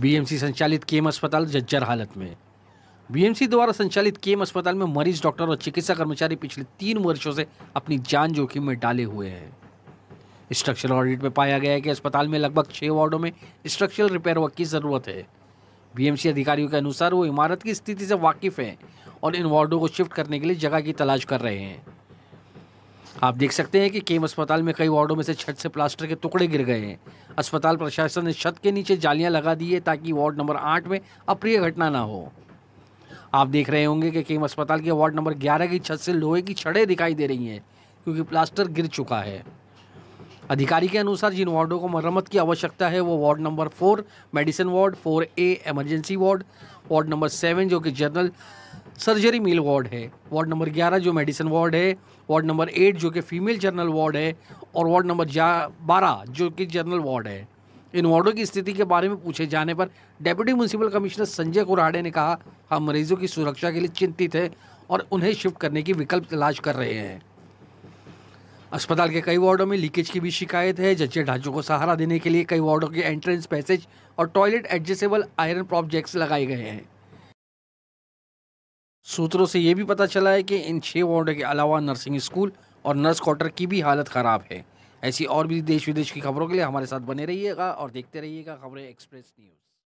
BMC संचालित KM अस्पताल जज्जर हालत में बीएमसी द्वारा संचालित केएम अस्पताल में मरीज डॉक्टर और चिकित्सा कर्मचारी पिछले तीन वर्षों से अपनी जान जोखिम में डाले हुए हैं स्ट्रक्चरल ऑडिट में पाया गया है कि अस्पताल में लगभग छः वार्डों में स्ट्रक्चरल रिपेयर वर्क की ज़रूरत है बीएमसी अधिकारियों के अनुसार वो इमारत की स्थिति से वाकिफ़ हैं और इन वार्डों को शिफ्ट करने के लिए जगह की तलाश कर रहे हैं आप देख सकते हैं कि केम अस्पताल में कई वार्डों में से छत से प्लास्टर के टुकड़े गिर गए हैं अस्पताल प्रशासन ने छत के नीचे जालियां लगा दी है ताकि वार्ड नंबर आठ में अप्रिय घटना ना हो आप देख रहे होंगे कि केम अस्पताल के वार्ड नंबर ग्यारह की छत से लोहे की छड़ें दिखाई दे रही हैं क्योंकि प्लास्टर गिर चुका है अधिकारी के अनुसार जिन वार्डों को मरम्मत की आवश्यकता है वो ward number four medicine ward four A emergency ward ward number seven जो कि जनरल सर्जरी मेल वार्ड है वार्ड नंबर ग्यारह जो मेडिसिन वार्ड है वार्ड नंबर एट जो कि फीमेल जर्नल वार्ड है और वार्ड नंबर बारह जो कि जनरल वार्ड है इन वार्डों की स्थिति के बारे में पूछे जाने पर deputy municipal commissioner Sanjay Kurade ने कहा हम मरीजों की सुरक्षा के लिए चिंतित हैं और उन्हें शिफ्ट करने की विकल्प तलाश कर रहे हैं अस्पताल के कई वार्डों में लीकेज की भी शिकायत है जच्चे ढांचों को सहारा देने के लिए कई वार्डों के एंट्रेंस पैसेज और toilet adjustable iron prop jacks लगाए गए हैं सूत्रों से ये भी पता चला है कि इन छः वार्डों के अलावा नर्सिंग स्कूल और नर्स क्वार्टर की भी हालत ख़राब है ऐसी और भी देश विदेश की खबरों के लिए हमारे साथ बने रहिएगा और देखते रहिएगा खबरें एक्सप्रेस न्यूज़